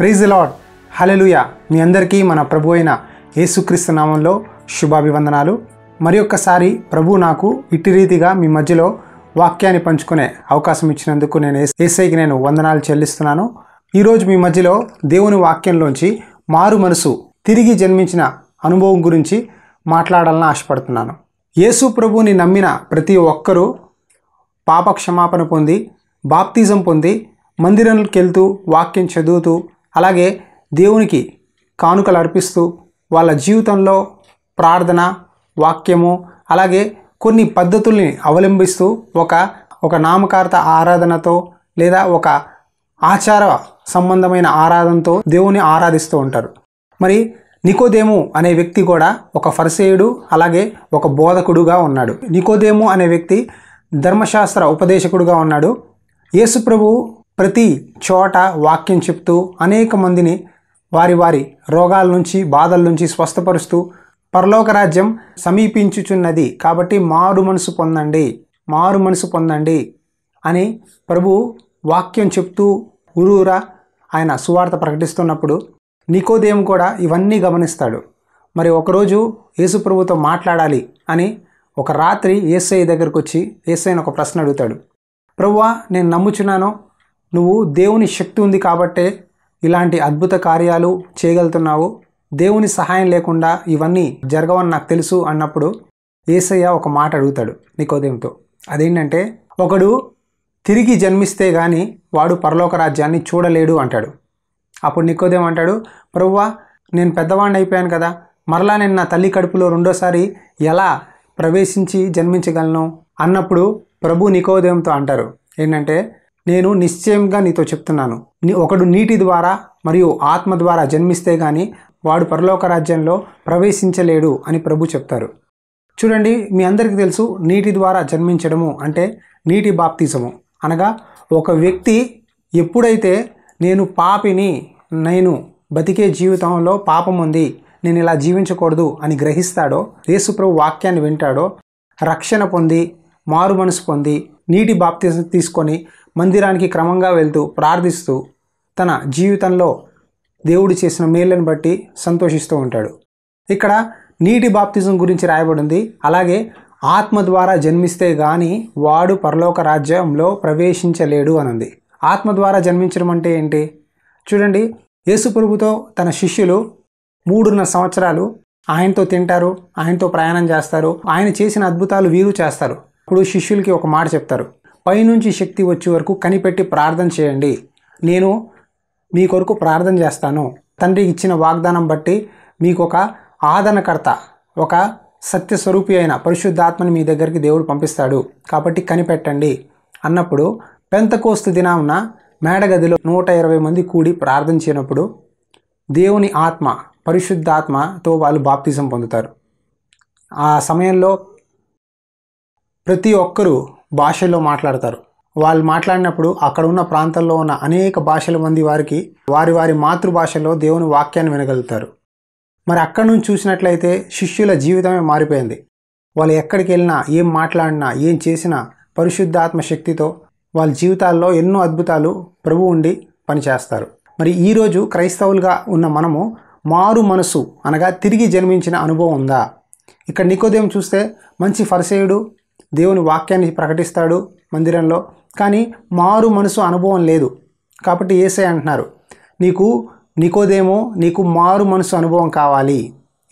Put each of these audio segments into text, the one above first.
praise lord hallelujah మీ అందరికీ మన ప్రభు అయిన యేసుక్రీస్తు నామంలో శుభాభివందనాలు మరి ఒక్కసారి ప్రభు నాకు ఇట్టి రీతిగా మీ మధ్యలో వాక్యాన్ని పంచుకునే అవకాశం ఇచ్చినందుకు నేను ఏసైకి నేను వందనాలు చెల్లిస్తున్నాను ఈరోజు మీ మధ్యలో దేవుని వాక్యంలోంచి మారు మనసు తిరిగి జన్మించిన అనుభవం గురించి మాట్లాడాలని ఆశపడుతున్నాను యేసు ప్రభుని నమ్మిన ప్రతి ఒక్కరూ పాప క్షమాపణ పొంది బాప్తిజం పొంది మందిరంలోకి వెళ్తూ వాక్యం చదువుతూ అలాగే దేవునికి కానుకలు అర్పిస్తూ వాళ్ళ జీవితంలో ప్రార్థన వాక్యము అలాగే కొన్ని పద్ధతుల్ని అవలంబిస్తూ ఒక ఒక నామకార్త ఆరాధనతో లేదా ఒక ఆచార సంబంధమైన ఆరాధనతో దేవుని ఆరాధిస్తూ ఉంటారు మరి నికోదేము అనే వ్యక్తి కూడా ఒక ఫరిసేయుడు అలాగే ఒక బోధకుడుగా ఉన్నాడు నికోదేము అనే వ్యక్తి ధర్మశాస్త్ర ఉపదేశకుడుగా ఉన్నాడు యేసుప్రభు ప్రతి చోట వాక్యం చెప్తూ అనేక మందిని వారి వారి రోగాల నుంచి బాధల నుంచి స్వస్థపరుస్తూ పరలోక రాజ్యం సమీపించుచున్నది కాబట్టి మారు మనసు పొందండి మారు మనసు పొందండి అని ప్రభు వాక్యం చెప్తూ ఊరూరా ఆయన సువార్త ప్రకటిస్తున్నప్పుడు నికోదేయం కూడా ఇవన్నీ గమనిస్తాడు మరి ఒకరోజు యేసుప్రభుతో మాట్లాడాలి అని ఒక రాత్రి ఏసఐ దగ్గరకు వచ్చి ఏసైని ఒక ప్రశ్న అడుగుతాడు ప్రభువా నేను నమ్ముచున్నాను నువ్వు దేవుని శక్తి ఉంది కాబట్టే ఇలాంటి అద్భుత కార్యాలు చేయగలుగుతున్నావు దేవుని సహాయం లేకుండా ఇవన్నీ జరగవని నాకు తెలుసు అన్నప్పుడు ఏసయ్య ఒక మాట అడుగుతాడు నికోదేంతో అదేంటంటే ఒకడు తిరిగి జన్మిస్తే కానీ వాడు పరలోక రాజ్యాన్ని చూడలేడు అంటాడు అప్పుడు నికోదేం అంటాడు ప్రవ్వా నేను పెద్దవాడిని అయిపోయాను కదా మరలా నేను నా తల్లి కడుపులో రెండోసారి ఎలా ప్రవేశించి జన్మించగలను అన్నప్పుడు ప్రభు నికోదేంతో అంటారు ఏంటంటే నేను నిశ్చయంగా నీతో చెప్తున్నాను నీ ఒకడు నీటి ద్వారా మరియు ఆత్మ ద్వారా జన్మిస్తే గాని వాడు పరలోక రాజ్యంలో ప్రవేశించలేడు అని ప్రభు చెప్తారు చూడండి మీ అందరికీ తెలుసు నీటి ద్వారా జన్మించడము అంటే నీటి బాప్తిజము అనగా ఒక వ్యక్తి ఎప్పుడైతే నేను పాపిని నేను బతికే జీవితంలో పాపం ఉంది నేను ఇలా జీవించకూడదు అని గ్రహిస్తాడో యేసుప్రభు వాక్యాన్ని వింటాడో రక్షణ పొంది మారు మనసు పొంది నీటి బాప్తి తీసుకొని మందిరానికి క్రమంగా వెళ్తూ ప్రార్థిస్తూ తన జీవితంలో దేవుడు చేసిన మేళ్ళను బట్టి సంతోషిస్తూ ఉంటాడు ఇక్కడ నీటి బాప్తిజం గురించి రాయబడింది అలాగే ఆత్మ ద్వారా జన్మిస్తే గాని వాడు పరలోక రాజ్యంలో ప్రవేశించలేడు అనుంది ఆత్మ ద్వారా జన్మించడం అంటే ఏంటి చూడండి ప్రభుతో తన శిష్యులు మూడున్నర సంవత్సరాలు ఆయనతో తింటారు ఆయనతో ప్రయాణం చేస్తారు ఆయన చేసిన అద్భుతాలు వీరు చేస్తారు ఇప్పుడు శిష్యులకి ఒక మాట చెప్తారు పైనుంచి శక్తి వచ్చే వరకు కనిపెట్టి ప్రార్థన చేయండి నేను మీ కొరకు ప్రార్థన చేస్తాను తండ్రి ఇచ్చిన వాగ్దానం బట్టి మీకు ఒక ఆదరణకర్త ఒక సత్యస్వరూపి అయిన పరిశుద్ధాత్మని మీ దగ్గరికి దేవుడు పంపిస్తాడు కాబట్టి కనిపెట్టండి అన్నప్పుడు పెంతకోస్తు దినామున మేడగదిలో నూట ఇరవై మంది కూడి ప్రార్థన చేయనప్పుడు దేవుని ఆత్మ పరిశుద్ధాత్మతో వాళ్ళు బాప్తిజం పొందుతారు ఆ సమయంలో ప్రతి ఒక్కరూ భాషల్లో మాట్లాడతారు వాళ్ళు మాట్లాడినప్పుడు అక్కడ ఉన్న ప్రాంతంలో ఉన్న అనేక భాషల మంది వారికి వారి వారి మాతృభాషలో దేవుని వాక్యాన్ని వినగలుగుతారు మరి అక్కడి నుంచి చూసినట్లయితే శిష్యుల జీవితమే మారిపోయింది వాళ్ళు ఎక్కడికి వెళ్ళినా ఏం మాట్లాడినా ఏం చేసినా పరిశుద్ధాత్మ శక్తితో వాళ్ళ జీవితాల్లో ఎన్నో అద్భుతాలు ప్రభు ఉండి పనిచేస్తారు మరి ఈరోజు క్రైస్తవులుగా ఉన్న మనము మారు మనసు అనగా తిరిగి జన్మించిన అనుభవం ఉందా ఇక్కడ నికోదేం చూస్తే మంచి ఫరసేయుడు దేవుని వాక్యాన్ని ప్రకటిస్తాడు మందిరంలో కానీ మారు మనసు అనుభవం లేదు కాబట్టి ఏసై అంటున్నారు నీకు నీకోదేమో నీకు మారు మనసు అనుభవం కావాలి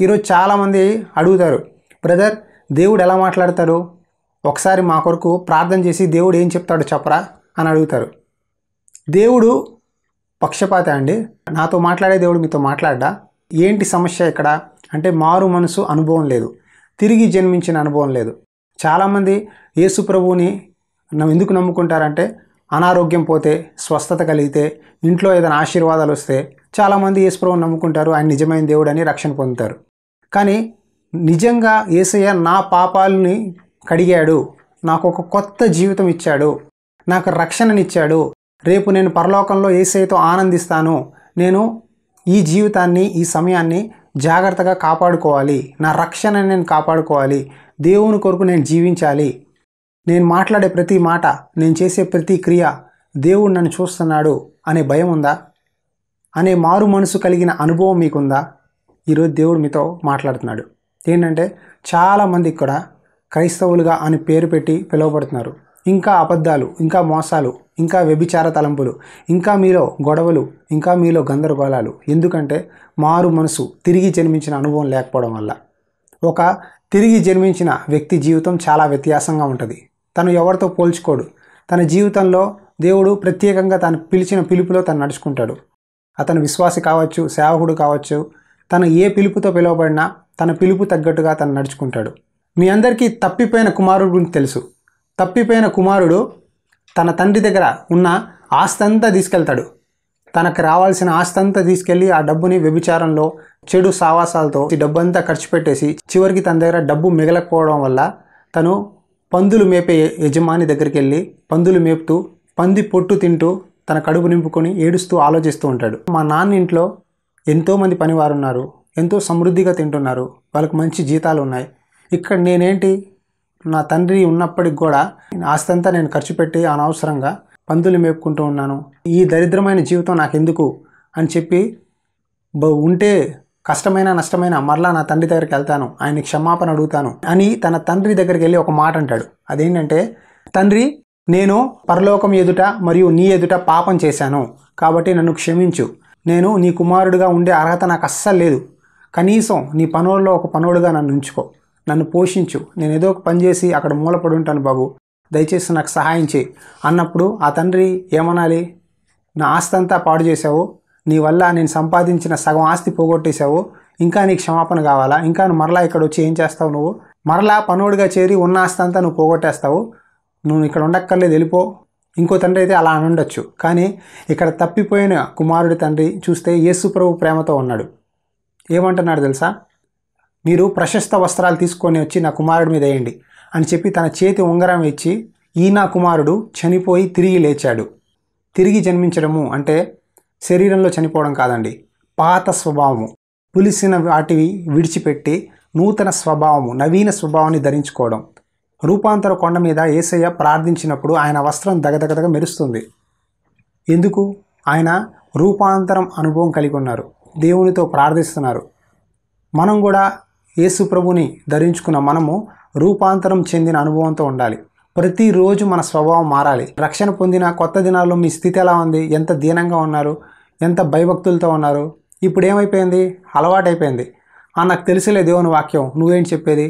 ఈరోజు చాలామంది అడుగుతారు బ్రదర్ దేవుడు ఎలా మాట్లాడతారు ఒకసారి మా కొరకు ప్రార్థన చేసి దేవుడు ఏం చెప్తాడో చెప్పరా అని అడుగుతారు దేవుడు పక్షపాత అండి నాతో మాట్లాడే దేవుడు మీతో మాట్లాడ్డా ఏంటి సమస్య ఇక్కడ అంటే మారు మనసు అనుభవం లేదు తిరిగి జన్మించిన అనుభవం లేదు చాలామంది యేసు ప్రభువుని ఎందుకు నమ్ముకుంటారంటే అనారోగ్యం పోతే స్వస్థత కలిగితే ఇంట్లో ఏదైనా ఆశీర్వాదాలు వస్తే చాలామంది యేసుప్రభుని నమ్ముకుంటారు ఆయన నిజమైన దేవుడు అని రక్షణ పొందుతారు కానీ నిజంగా ఏసయ్య నా పాపాలని కడిగాడు నాకు ఒక కొత్త జీవితం ఇచ్చాడు నాకు రక్షణనిచ్చాడు రేపు నేను పరలోకంలో ఏసయ్యతో ఆనందిస్తాను నేను ఈ జీవితాన్ని ఈ సమయాన్ని జాగ్రత్తగా కాపాడుకోవాలి నా రక్షణని నేను కాపాడుకోవాలి దేవుని కొరకు నేను జీవించాలి నేను మాట్లాడే ప్రతి మాట నేను చేసే ప్రతి క్రియ దేవుడు నన్ను చూస్తున్నాడు అనే భయం ఉందా అనే మారు మనసు కలిగిన అనుభవం మీకుందా ఈరోజు దేవుడు మీతో మాట్లాడుతున్నాడు ఏంటంటే చాలామంది ఇక్కడ క్రైస్తవులుగా అని పేరు పెట్టి పిలువబడుతున్నారు ఇంకా అబద్ధాలు ఇంకా మోసాలు ఇంకా వ్యభిచార తలంపులు ఇంకా మీలో గొడవలు ఇంకా మీలో గందరగోళాలు ఎందుకంటే మారు మనసు తిరిగి జన్మించిన అనుభవం లేకపోవడం వల్ల ఒక తిరిగి జన్మించిన వ్యక్తి జీవితం చాలా వ్యత్యాసంగా ఉంటుంది తను ఎవరితో పోల్చుకోడు తన జీవితంలో దేవుడు ప్రత్యేకంగా తను పిలిచిన పిలుపులో తను నడుచుకుంటాడు అతను విశ్వాసి కావచ్చు సేవకుడు కావచ్చు తను ఏ పిలుపుతో పిలువబడినా తన పిలుపు తగ్గట్టుగా తను నడుచుకుంటాడు మీ అందరికీ తప్పిపోయిన కుమారుడు గురించి తెలుసు తప్పిపోయిన కుమారుడు తన తండ్రి దగ్గర ఉన్న ఆస్తంతా తీసుకెళ్తాడు తనకు రావాల్సిన ఆస్తంతా తీసుకెళ్లి ఆ డబ్బుని వ్యభిచారంలో చెడు సావాసాలతో ఈ డబ్బు అంతా ఖర్చు పెట్టేసి చివరికి తన దగ్గర డబ్బు మిగలకపోవడం వల్ల తను పందులు మేపే యజమాని దగ్గరికి వెళ్ళి పందులు మేపుతూ పంది పొట్టు తింటూ తన కడుపు నింపుకొని ఏడుస్తూ ఆలోచిస్తూ ఉంటాడు మా నాన్న ఇంట్లో ఎంతోమంది పనివారు ఉన్నారు ఎంతో సమృద్ధిగా తింటున్నారు వాళ్ళకి మంచి జీతాలు ఉన్నాయి ఇక్కడ నేనేంటి నా తండ్రి ఉన్నప్పటికి కూడా ఆస్తంతా నేను ఖర్చు పెట్టి అనవసరంగా పందులు మేపుకుంటూ ఉన్నాను ఈ దరిద్రమైన జీవితం నాకు ఎందుకు అని చెప్పి ఉంటే కష్టమైన నష్టమైన మరలా నా తండ్రి దగ్గరికి వెళ్తాను ఆయన క్షమాపణ అడుగుతాను అని తన తండ్రి దగ్గరికి వెళ్ళి ఒక మాట అంటాడు అదేంటంటే తండ్రి నేను పరలోకం ఎదుట మరియు నీ ఎదుట పాపం చేశాను కాబట్టి నన్ను క్షమించు నేను నీ కుమారుడిగా ఉండే అర్హత నాకు అస్సలు లేదు కనీసం నీ పనుల్లో ఒక పనోడుగా నన్ను ఉంచుకో నన్ను పోషించు నేను ఏదో ఒక పని చేసి అక్కడ మూలపడి ఉంటాను బాబు దయచేసి నాకు సహాయం చేయి అన్నప్పుడు ఆ తండ్రి ఏమనాలి నా ఆస్తి అంతా పాడు చేసావు నీ వల్ల నేను సంపాదించిన సగం ఆస్తి పోగొట్టేశావు ఇంకా నీకు క్షమాపణ కావాలా ఇంకా నువ్వు మరలా ఇక్కడ వచ్చి ఏం చేస్తావు నువ్వు మరలా పనోడిగా చేరి ఉన్న ఆస్తి అంతా నువ్వు పోగొట్టేస్తావు నువ్వు ఇక్కడ ఉండక్కర్లేదు వెళ్ళిపో ఇంకో తండ్రి అయితే అలా అనుండొచ్చు కానీ ఇక్కడ తప్పిపోయిన కుమారుడి తండ్రి చూస్తే యేసు ప్రభు ప్రేమతో ఉన్నాడు ఏమంటున్నాడు తెలుసా మీరు ప్రశస్త వస్త్రాలు తీసుకొని వచ్చి నా కుమారుడి మీద వేయండి అని చెప్పి తన చేతి ఉంగరం ఇచ్చి ఈనా కుమారుడు చనిపోయి తిరిగి లేచాడు తిరిగి జన్మించడము అంటే శరీరంలో చనిపోవడం కాదండి పాత స్వభావము పులిసిన వాటివి విడిచిపెట్టి నూతన స్వభావము నవీన స్వభావాన్ని ధరించుకోవడం రూపాంతర కొండ మీద ఏసయ్య ప్రార్థించినప్పుడు ఆయన వస్త్రం దగదగదగా మెరుస్తుంది ఎందుకు ఆయన రూపాంతరం అనుభవం కలిగి ఉన్నారు దేవునితో ప్రార్థిస్తున్నారు మనం కూడా యేసు ప్రభుని ధరించుకున్న మనము రూపాంతరం చెందిన అనుభవంతో ఉండాలి ప్రతిరోజు మన స్వభావం మారాలి రక్షణ పొందిన కొత్త దినాల్లో మీ స్థితి ఎలా ఉంది ఎంత దీనంగా ఉన్నారు ఎంత భయభక్తులతో ఉన్నారు ఇప్పుడు ఏమైపోయింది అలవాటైపోయింది ఆ నాకు తెలిసిలే దేవుని వాక్యం నువ్వేం చెప్పేది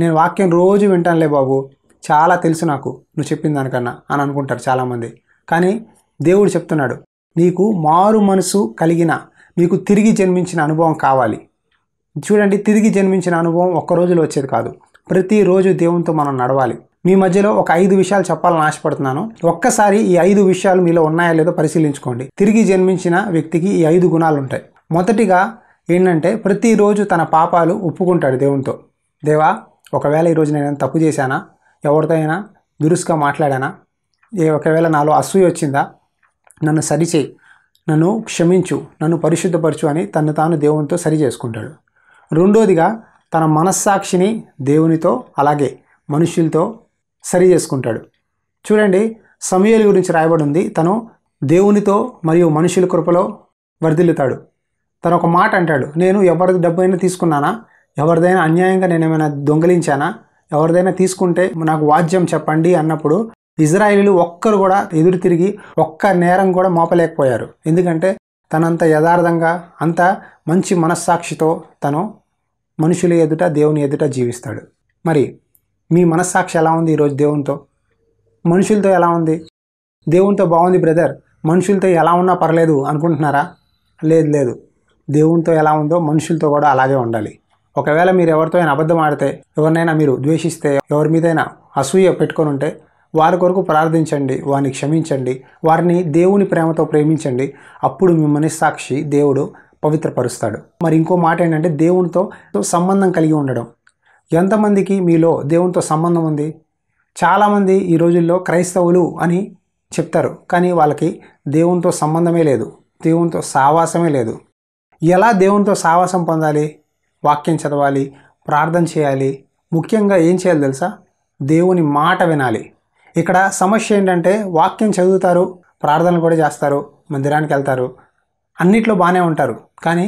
నేను వాక్యం రోజు వింటానులే బాబు చాలా తెలుసు నాకు నువ్వు చెప్పిన దానికన్నా అని అనుకుంటారు చాలామంది కానీ దేవుడు చెప్తున్నాడు నీకు మారు మనసు కలిగిన నీకు తిరిగి జన్మించిన అనుభవం కావాలి చూడండి తిరిగి జన్మించిన అనుభవం ఒక్క రోజులో వచ్చేది కాదు ప్రతిరోజు దేవునితో మనం నడవాలి మీ మధ్యలో ఒక ఐదు విషయాలు చెప్పాలని ఆశపడుతున్నాను ఒక్కసారి ఈ ఐదు విషయాలు మీలో ఉన్నాయా లేదో పరిశీలించుకోండి తిరిగి జన్మించిన వ్యక్తికి ఈ ఐదు గుణాలు ఉంటాయి మొదటిగా ఏంటంటే ప్రతిరోజు తన పాపాలు ఒప్పుకుంటాడు దేవునితో దేవా ఒకవేళ ఈరోజు నేను తప్పు చేశానా ఎవరితో అయినా దురుసుగా మాట్లాడానా ఏ ఒకవేళ నాలో అసూయ వచ్చిందా నన్ను సరిచేయి నన్ను క్షమించు నన్ను పరిశుద్ధపరచు అని తను తాను దేవునితో సరి చేసుకుంటాడు రెండోదిగా తన మనస్సాక్షిని దేవునితో అలాగే మనుషులతో సరి చేసుకుంటాడు చూడండి సమయలు గురించి రాయబడి ఉంది తను దేవునితో మరియు మనుషుల కృపలో వర్ధిల్లుతాడు తను ఒక మాట అంటాడు నేను ఎవరి డబ్బైనా తీసుకున్నానా ఎవరిదైనా అన్యాయంగా నేను ఏమైనా దొంగలించానా ఎవరిదైనా తీసుకుంటే నాకు వాద్యం చెప్పండి అన్నప్పుడు ఇజ్రాయిలీలు ఒక్కరు కూడా ఎదురు తిరిగి ఒక్క నేరం కూడా మోపలేకపోయారు ఎందుకంటే తనంత యథార్థంగా అంత మంచి మనస్సాక్షితో తను మనుషుల ఎదుట దేవుని ఎదుట జీవిస్తాడు మరి మీ మనస్సాక్షి ఎలా ఉంది ఈరోజు దేవునితో మనుషులతో ఎలా ఉంది దేవునితో బాగుంది బ్రదర్ మనుషులతో ఎలా ఉన్నా పర్లేదు అనుకుంటున్నారా లేదు లేదు దేవునితో ఎలా ఉందో మనుషులతో కూడా అలాగే ఉండాలి ఒకవేళ మీరు ఎవరితో అయినా అబద్ధం ఆడితే ఎవరినైనా మీరు ద్వేషిస్తే ఎవరి మీదైనా అసూయ పెట్టుకొని ఉంటే వారి కొరకు ప్రార్థించండి వారిని క్షమించండి వారిని దేవుని ప్రేమతో ప్రేమించండి అప్పుడు మీ మనస్సాక్షి దేవుడు పవిత్రపరుస్తాడు మరి ఇంకో మాట ఏంటంటే దేవునితో సంబంధం కలిగి ఉండడం ఎంతమందికి మీలో దేవునితో సంబంధం ఉంది చాలామంది ఈ రోజుల్లో క్రైస్తవులు అని చెప్తారు కానీ వాళ్ళకి దేవునితో సంబంధమే లేదు దేవునితో సావాసమే లేదు ఎలా దేవునితో సావాసం పొందాలి వాక్యం చదవాలి ప్రార్థన చేయాలి ముఖ్యంగా ఏం చేయాలి తెలుసా దేవుని మాట వినాలి ఇక్కడ సమస్య ఏంటంటే వాక్యం చదువుతారు ప్రార్థనలు కూడా చేస్తారు మందిరానికి వెళ్తారు అన్నిట్లో బాగానే ఉంటారు కానీ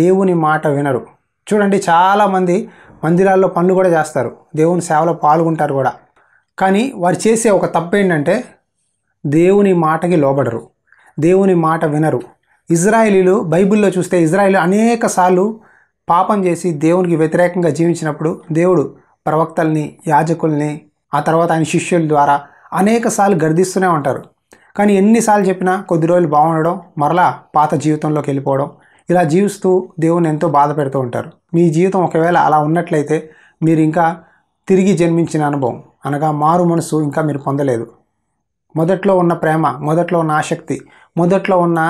దేవుని మాట వినరు చూడండి చాలామంది మందిరాల్లో పనులు కూడా చేస్తారు దేవుని సేవలో పాల్గొంటారు కూడా కానీ వారు చేసే ఒక తప్పు ఏంటంటే దేవుని మాటకి లోబడరు దేవుని మాట వినరు ఇజ్రాయిలీలు బైబిల్లో చూస్తే ఇజ్రాయిల్ అనేక సార్లు పాపం చేసి దేవునికి వ్యతిరేకంగా జీవించినప్పుడు దేవుడు ప్రవక్తల్ని యాజకుల్ని ఆ తర్వాత ఆయన శిష్యుల ద్వారా అనేకసార్లు గర్దిస్తూనే ఉంటారు కానీ ఎన్నిసార్లు చెప్పినా కొద్ది రోజులు బాగుండడం మరలా పాత జీవితంలోకి వెళ్ళిపోవడం ఇలా జీవిస్తూ దేవుని ఎంతో బాధ పెడుతూ ఉంటారు మీ జీవితం ఒకవేళ అలా ఉన్నట్లయితే మీరు ఇంకా తిరిగి జన్మించిన అనుభవం అనగా మారు మనసు ఇంకా మీరు పొందలేదు మొదట్లో ఉన్న ప్రేమ మొదట్లో ఉన్న ఆసక్తి మొదట్లో ఉన్న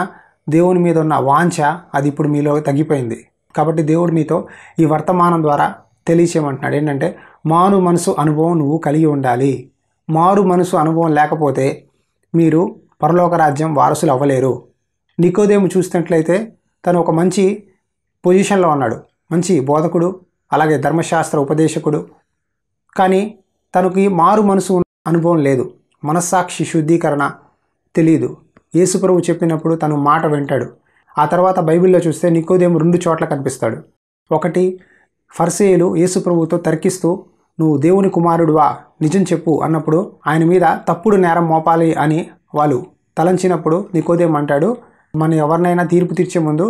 దేవుని మీద ఉన్న వాంఛ అది ఇప్పుడు మీలో తగ్గిపోయింది కాబట్టి దేవుడు మీతో ఈ వర్తమానం ద్వారా తెలియచేయమంటున్నాడు ఏంటంటే మారు మనసు అనుభవం నువ్వు కలిగి ఉండాలి మారు మనసు అనుభవం లేకపోతే మీరు పరలోక రాజ్యం వారసులు అవ్వలేరు నికోదేము చూసినట్లయితే తను ఒక మంచి పొజిషన్లో ఉన్నాడు మంచి బోధకుడు అలాగే ధర్మశాస్త్ర ఉపదేశకుడు కానీ తనకి మారు మనసు అనుభవం లేదు మనస్సాక్షి శుద్ధీకరణ తెలియదు యేసుప్రభు చెప్పినప్పుడు తను మాట వింటాడు ఆ తర్వాత బైబిల్లో చూస్తే నికోదేము రెండు చోట్ల కనిపిస్తాడు ఒకటి ఫర్సేయులు యేసుప్రభుతో తర్కిస్తూ నువ్వు దేవుని కుమారుడువా నిజం చెప్పు అన్నప్పుడు ఆయన మీద తప్పుడు నేరం మోపాలి అని వాళ్ళు తలంచినప్పుడు నికోదేమంటాడు అంటాడు మనం ఎవరినైనా తీర్పు తీర్చే ముందు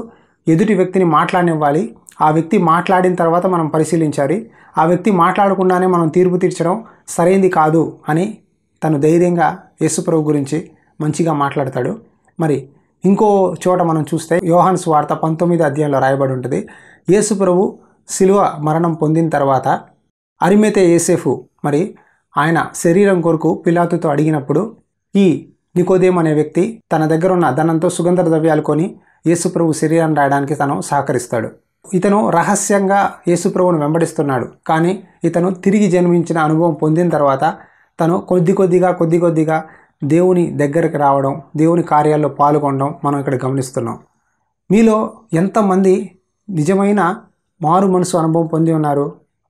ఎదుటి వ్యక్తిని మాట్లాడినివ్వాలి ఆ వ్యక్తి మాట్లాడిన తర్వాత మనం పరిశీలించాలి ఆ వ్యక్తి మాట్లాడకుండానే మనం తీర్పు తీర్చడం సరైంది కాదు అని తను ధైర్యంగా యేసుప్రభు గురించి మంచిగా మాట్లాడతాడు మరి ఇంకో చోట మనం చూస్తే యోహాన్ వార్త పంతొమ్మిది అధ్యాయంలో రాయబడి ఉంటుంది యేసుప్రభు శిలువ మరణం పొందిన తర్వాత అరిమేతే ఏసేఫు మరి ఆయన శరీరం కొరకు పిలాతుతో అడిగినప్పుడు ఈ నికోదేమ్ అనే వ్యక్తి తన దగ్గర ఉన్న ధనంతో సుగంధ ద్రవ్యాలు కొని యేసుప్రభు శరీరం రాయడానికి తను సహకరిస్తాడు ఇతను రహస్యంగా యేసుప్రభును వెంబడిస్తున్నాడు కానీ ఇతను తిరిగి జన్మించిన అనుభవం పొందిన తర్వాత తను కొద్ది కొద్దిగా కొద్ది కొద్దిగా దేవుని దగ్గరకు రావడం దేవుని కార్యాల్లో పాల్గొనడం మనం ఇక్కడ గమనిస్తున్నాం మీలో ఎంతమంది నిజమైన మారు మనసు అనుభవం పొంది ఉన్నారు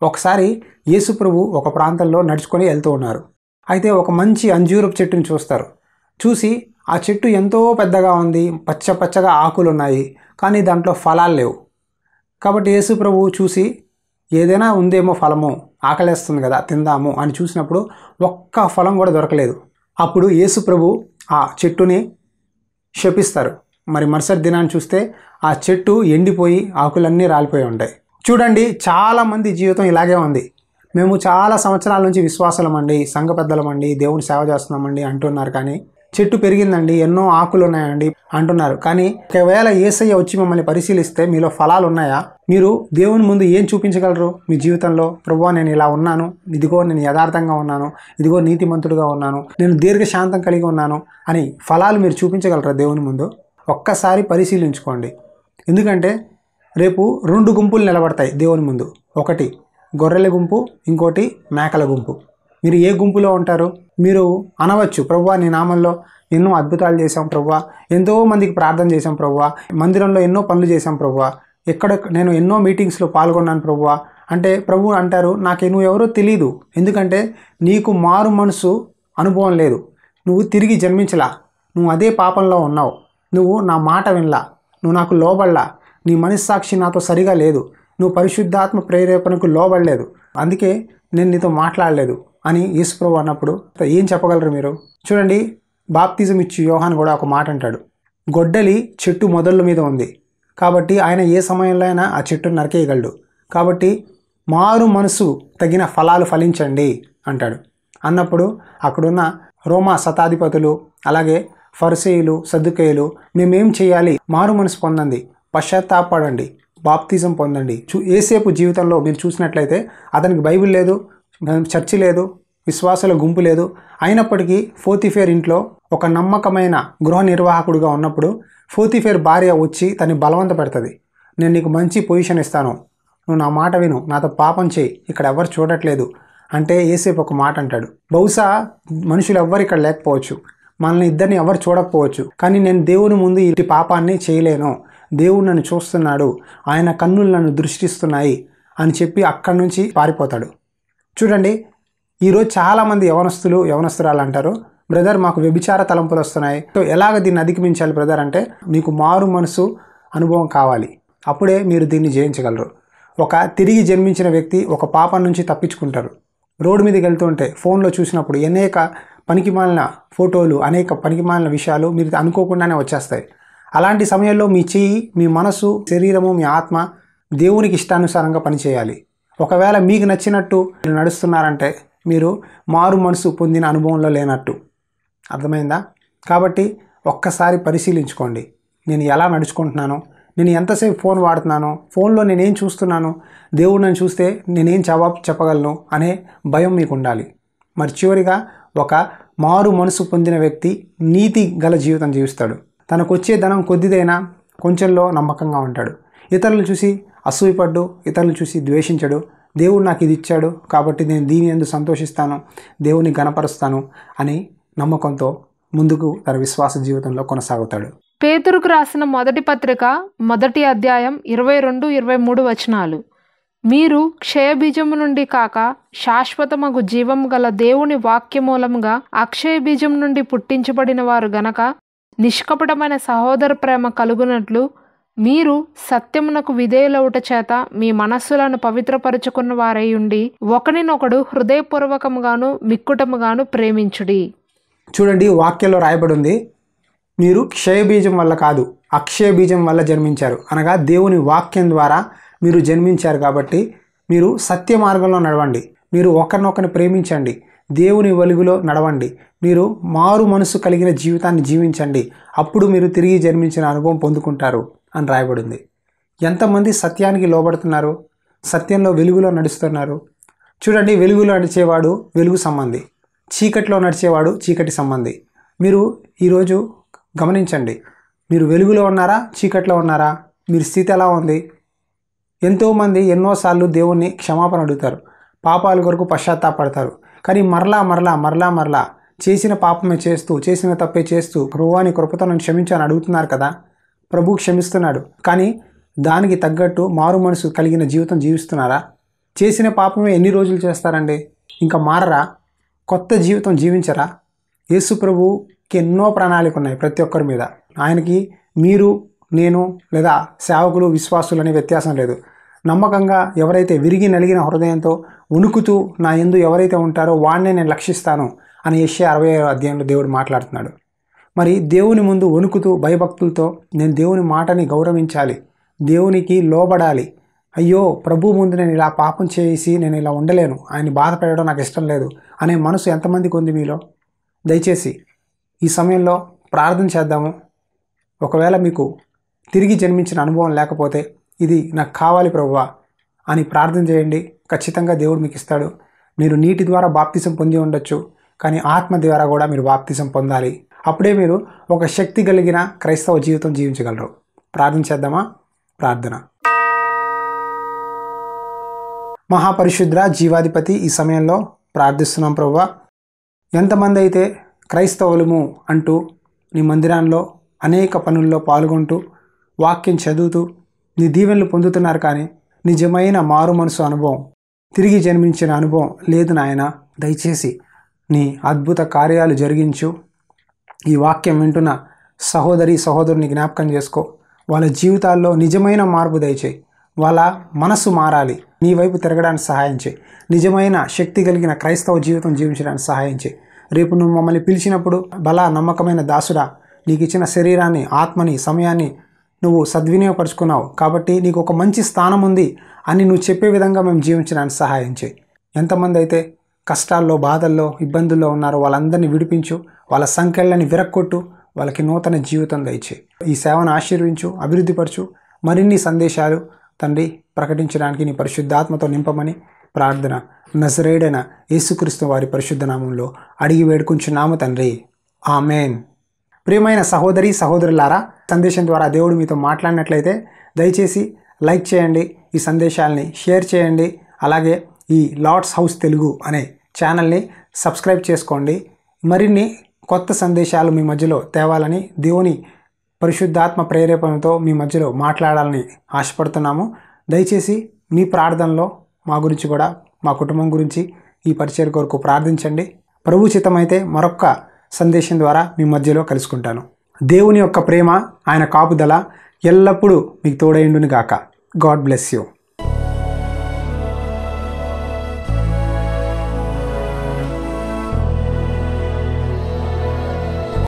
ఒకసారి యేసుప్రభు ఒక ప్రాంతంలో నడుచుకొని వెళ్తూ ఉన్నారు అయితే ఒక మంచి అంజూరపు చెట్టును చూస్తారు చూసి ఆ చెట్టు ఎంతో పెద్దగా ఉంది పచ్చ పచ్చగా ఆకులు ఉన్నాయి కానీ దాంట్లో ఫలాలు లేవు కాబట్టి యేసు చూసి ఏదైనా ఉందేమో ఫలము ఆకలేస్తుంది కదా తిందాము అని చూసినప్పుడు ఒక్క ఫలం కూడా దొరకలేదు అప్పుడు యేసు ప్రభు ఆ చెట్టుని శపిస్తారు మరి మరుసటి దినాన్ని చూస్తే ఆ చెట్టు ఎండిపోయి ఆకులన్నీ రాలిపోయి ఉంటాయి చూడండి చాలామంది జీవితం ఇలాగే ఉంది మేము చాలా సంవత్సరాల నుంచి అండి సంఘ పెద్దలమండి దేవుని సేవ చేస్తున్నామండి అంటున్నారు కానీ చెట్టు పెరిగిందండి ఎన్నో ఆకులు ఉన్నాయండి అంటున్నారు కానీ ఒకవేళ ఏసయ్య వచ్చి మమ్మల్ని పరిశీలిస్తే మీలో ఫలాలు ఉన్నాయా మీరు దేవుని ముందు ఏం చూపించగలరు మీ జీవితంలో ప్రభు నేను ఇలా ఉన్నాను ఇదిగో నేను యథార్థంగా ఉన్నాను ఇదిగో నీతిమంతుడుగా ఉన్నాను నేను దీర్ఘశాంతం కలిగి ఉన్నాను అని ఫలాలు మీరు చూపించగలరా దేవుని ముందు ఒక్కసారి పరిశీలించుకోండి ఎందుకంటే రేపు రెండు గుంపులు నిలబడతాయి దేవుని ముందు ఒకటి గొర్రెల గుంపు ఇంకోటి మేకల గుంపు మీరు ఏ గుంపులో ఉంటారు మీరు అనవచ్చు ప్రవ్వా నీ నామంలో ఎన్నో అద్భుతాలు చేశాం ప్రవ్వా ఎంతో మందికి ప్రార్థన చేశాం ప్రవ్వా మందిరంలో ఎన్నో పనులు చేశాం ప్రవ్వా ఎక్కడ నేను ఎన్నో మీటింగ్స్లో పాల్గొన్నాను ప్రవ్వా అంటే ప్రభు అంటారు నాకు నువ్వు ఎవరో తెలియదు ఎందుకంటే నీకు మారు మనసు అనుభవం లేదు నువ్వు తిరిగి జన్మించలా నువ్వు అదే పాపంలో ఉన్నావు నువ్వు నా మాట వినలా నువ్వు నాకు లోబడలా నీ మనస్సాక్షి నాతో సరిగా లేదు నువ్వు పరిశుద్ధాత్మ ప్రేరేపణకు లోబడలేదు అందుకే నేను నీతో మాట్లాడలేదు అని యేసుప్రభు అన్నప్పుడు ఏం చెప్పగలరు మీరు చూడండి బాప్తిజం ఇచ్చి యోహాన్ కూడా ఒక మాట అంటాడు గొడ్డలి చెట్టు మొదళ్ళ మీద ఉంది కాబట్టి ఆయన ఏ సమయంలో అయినా ఆ చెట్టును నరికేయగలడు కాబట్టి మారు మనసు తగిన ఫలాలు ఫలించండి అంటాడు అన్నప్పుడు అక్కడున్న రోమా శతాధిపతులు అలాగే ఫరిసేయులు సద్దుకేయులు మేమేం చేయాలి మారు మనసు పొందండి పశ్చాత్తాపడండి బాప్తిజం పొందండి చూ ఏసేపు జీవితంలో మీరు చూసినట్లయితే అతనికి బైబిల్ లేదు చర్చి లేదు విశ్వాసాల గుంపు లేదు అయినప్పటికీ ఫోతిఫేర్ ఇంట్లో ఒక నమ్మకమైన గృహ నిర్వాహకుడిగా ఉన్నప్పుడు ఫోతిఫేర్ భార్య వచ్చి తను బలవంత పెడుతుంది నేను నీకు మంచి పొజిషన్ ఇస్తాను నువ్వు నా మాట విను నాతో పాపం చేయి ఇక్కడ ఎవరు చూడట్లేదు అంటే ఏసేపు ఒక మాట అంటాడు బహుశా మనుషులు ఎవ్వరు ఇక్కడ లేకపోవచ్చు మనల్ని ఇద్దరిని ఎవరు చూడకపోవచ్చు కానీ నేను దేవుని ముందు ఇటు పాపాన్ని చేయలేను దేవుడు నన్ను చూస్తున్నాడు ఆయన కన్నులు నన్ను దృష్టిస్తున్నాయి అని చెప్పి అక్కడి నుంచి పారిపోతాడు చూడండి ఈరోజు చాలామంది యవనస్తులు యవనస్తురాలు అంటారు బ్రదర్ మాకు వ్యభిచార తలంపులు వస్తున్నాయి సో ఎలాగ దీన్ని అధిగమించాలి బ్రదర్ అంటే మీకు మారు మనసు అనుభవం కావాలి అప్పుడే మీరు దీన్ని జయించగలరు ఒక తిరిగి జన్మించిన వ్యక్తి ఒక పాపం నుంచి తప్పించుకుంటారు రోడ్డు మీదకి వెళ్తుంటే ఫోన్లో చూసినప్పుడు అనేక పనికిమాలిన ఫోటోలు అనేక పనికిమాలిన విషయాలు మీరు అనుకోకుండానే వచ్చేస్తాయి అలాంటి సమయంలో మీ చేయి మీ మనసు శరీరము మీ ఆత్మ దేవునికి ఇష్టానుసారంగా పనిచేయాలి ఒకవేళ మీకు నచ్చినట్టు మీరు నడుస్తున్నారంటే మీరు మారు మనసు పొందిన అనుభవంలో లేనట్టు అర్థమైందా కాబట్టి ఒక్కసారి పరిశీలించుకోండి నేను ఎలా నడుచుకుంటున్నాను నేను ఎంతసేపు ఫోన్ వాడుతున్నాను ఫోన్లో నేనేం చూస్తున్నాను దేవుడు నన్ను చూస్తే నేనేం జవాబు చెప్పగలను అనే భయం మీకు ఉండాలి మరి చివరిగా ఒక మారు మనసు పొందిన వ్యక్తి నీతి గల జీవితం జీవిస్తాడు తనకు వచ్చే ధనం కొద్దిదైనా కొంచెంలో నమ్మకంగా ఉంటాడు ఇతరులు చూసి అసూయపడ్డు ఇతరులు చూసి ద్వేషించడు దేవుడు నాకు ఇది ఇచ్చాడు కాబట్టి నేను దీని ఎందు సంతోషిస్తాను దేవుని గణపరుస్తాను అని నమ్మకంతో ముందుకు తన విశ్వాస జీవితంలో కొనసాగుతాడు పేతురుకు రాసిన మొదటి పత్రిక మొదటి అధ్యాయం ఇరవై రెండు ఇరవై మూడు వచనాలు మీరు క్షయబీజము నుండి కాక శాశ్వతమగు జీవము గల దేవుని వాక్యమూలముగా అక్షయ బీజం నుండి పుట్టించబడిన వారు గనక నిష్కపటమైన సహోదర ప్రేమ కలుగునట్లు మీరు సత్యమునకు విధేయులవుట చేత మీ మనస్సులను పవిత్రపరుచుకున్న వారై ఉండి ఒకరినొకడు హృదయపూర్వకముగాను మిక్కుటముగాను ప్రేమించుడి చూడండి వాక్యంలో రాయబడి ఉంది మీరు క్షయబీజం వల్ల కాదు అక్షయ బీజం వల్ల జన్మించారు అనగా దేవుని వాక్యం ద్వారా మీరు జన్మించారు కాబట్టి మీరు సత్య మార్గంలో నడవండి మీరు ఒకరినొకరిని ప్రేమించండి దేవుని వెలుగులో నడవండి మీరు మారు మనసు కలిగిన జీవితాన్ని జీవించండి అప్పుడు మీరు తిరిగి జన్మించిన అనుభవం పొందుకుంటారు అని రాయబడింది ఎంతమంది సత్యానికి లోబడుతున్నారు సత్యంలో వెలుగులో నడుస్తున్నారు చూడండి వెలుగులో నడిచేవాడు వెలుగు సంబంధి చీకట్లో నడిచేవాడు చీకటి సంబంధి మీరు ఈరోజు గమనించండి మీరు వెలుగులో ఉన్నారా చీకట్లో ఉన్నారా మీరు స్థితి ఎలా ఉంది ఎంతోమంది ఎన్నోసార్లు దేవుణ్ణి క్షమాపణ అడుగుతారు పాపాల కొరకు పశ్చాత్తాపడతారు కానీ మరలా మరలా మరలా మరలా చేసిన పాపమే చేస్తూ చేసిన తప్పే చేస్తూ ప్రభువాని కృపతో నన్ను క్షమించాను అడుగుతున్నారు కదా ప్రభు క్షమిస్తున్నాడు కానీ దానికి తగ్గట్టు మారు మనసు కలిగిన జీవితం జీవిస్తున్నారా చేసిన పాపమే ఎన్ని రోజులు చేస్తారండి ఇంకా మారరా కొత్త జీవితం జీవించరా యేసు ప్రభుకి ఎన్నో ప్రణాళిక ఉన్నాయి ప్రతి ఒక్కరి మీద ఆయనకి మీరు నేను లేదా సేవకులు విశ్వాసులు అనే వ్యత్యాసం లేదు నమ్మకంగా ఎవరైతే విరిగి నలిగిన హృదయంతో ఉనుకుతూ నా ఎందు ఎవరైతే ఉంటారో వాడినే నేను లక్షిస్తాను అని యశ్య అరవై అధ్యాయంలో దేవుడు మాట్లాడుతున్నాడు మరి దేవుని ముందు వణుకుతూ భయభక్తులతో నేను దేవుని మాటని గౌరవించాలి దేవునికి లోబడాలి అయ్యో ప్రభు ముందు నేను ఇలా పాపం చేసి నేను ఇలా ఉండలేను ఆయన బాధ పెట్టడం నాకు ఇష్టం లేదు అనే మనసు ఎంతమందికి ఉంది మీలో దయచేసి ఈ సమయంలో ప్రార్థన చేద్దాము ఒకవేళ మీకు తిరిగి జన్మించిన అనుభవం లేకపోతే ఇది నాకు కావాలి ప్రభువా అని ప్రార్థన చేయండి ఖచ్చితంగా దేవుడు మీకు ఇస్తాడు మీరు నీటి ద్వారా బాప్తిసం పొంది ఉండొచ్చు కానీ ఆత్మ ద్వారా కూడా మీరు బాప్తిసం పొందాలి అప్పుడే మీరు ఒక శక్తి కలిగిన క్రైస్తవ జీవితం జీవించగలరు ప్రార్థన చేద్దామా ప్రార్థన మహాపరిశుద్ర జీవాధిపతి ఈ సమయంలో ప్రార్థిస్తున్నాం ప్రభు ఎంతమంది అయితే క్రైస్తవులము అంటూ నీ మందిరాల్లో అనేక పనుల్లో పాల్గొంటూ వాక్యం చదువుతూ నీ దీవెనలు పొందుతున్నారు కానీ నిజమైన మారు మనసు అనుభవం తిరిగి జన్మించిన అనుభవం లేదు నాయన దయచేసి నీ అద్భుత కార్యాలు జరిగించు ఈ వాక్యం వింటున్న సహోదరి సహోదరుని జ్ఞాపకం చేసుకో వాళ్ళ జీవితాల్లో నిజమైన మార్పు దయచేయి వాళ్ళ మనసు మారాలి నీ వైపు తిరగడానికి సహాయం చేయి నిజమైన శక్తి కలిగిన క్రైస్తవ జీవితం జీవించడానికి సహాయం చేయి రేపు నువ్వు మమ్మల్ని పిలిచినప్పుడు బలా నమ్మకమైన దాసుడా నీకు ఇచ్చిన శరీరాన్ని ఆత్మని సమయాన్ని నువ్వు సద్వినియోగపరుచుకున్నావు కాబట్టి నీకు ఒక మంచి స్థానం ఉంది అని నువ్వు చెప్పే విధంగా మేము జీవించడానికి సహాయం చేయి ఎంతమంది అయితే కష్టాల్లో బాధల్లో ఇబ్బందుల్లో ఉన్నారో వాళ్ళందరినీ విడిపించు వాళ్ళ సంఖ్యలని విరక్కొట్టు వాళ్ళకి నూతన జీవితం దయచే ఈ సేవను ఆశీర్వించు అభివృద్ధిపరచు మరిన్ని సందేశాలు తండ్రి ప్రకటించడానికి నీ పరిశుద్ధాత్మతో నింపమని ప్రార్థన నజరేడైన యేసుక్రీస్తు వారి పరిశుద్ధ నామంలో అడిగి వేడుకుంటున్నాము తండ్రి ఆమెన్ ప్రియమైన సహోదరి సహోదరులారా సందేశం ద్వారా దేవుడు మీతో మాట్లాడినట్లయితే దయచేసి లైక్ చేయండి ఈ సందేశాలని షేర్ చేయండి అలాగే ఈ లార్డ్స్ హౌస్ తెలుగు అనే ఛానల్ని సబ్స్క్రైబ్ చేసుకోండి మరిన్ని కొత్త సందేశాలు మీ మధ్యలో తేవాలని దేవుని పరిశుద్ధాత్మ ప్రేరేపణతో మీ మధ్యలో మాట్లాడాలని ఆశపడుతున్నాము దయచేసి మీ ప్రార్థనలో మా గురించి కూడా మా కుటుంబం గురించి ఈ పరిచయం కొరకు ప్రార్థించండి ప్రభుచితమైతే మరొక్క సందేశం ద్వారా మీ మధ్యలో కలుసుకుంటాను దేవుని యొక్క ప్రేమ ఆయన కాపుదల ఎల్లప్పుడూ మీకు తోడైండును గాక గాడ్ బ్లెస్ యూ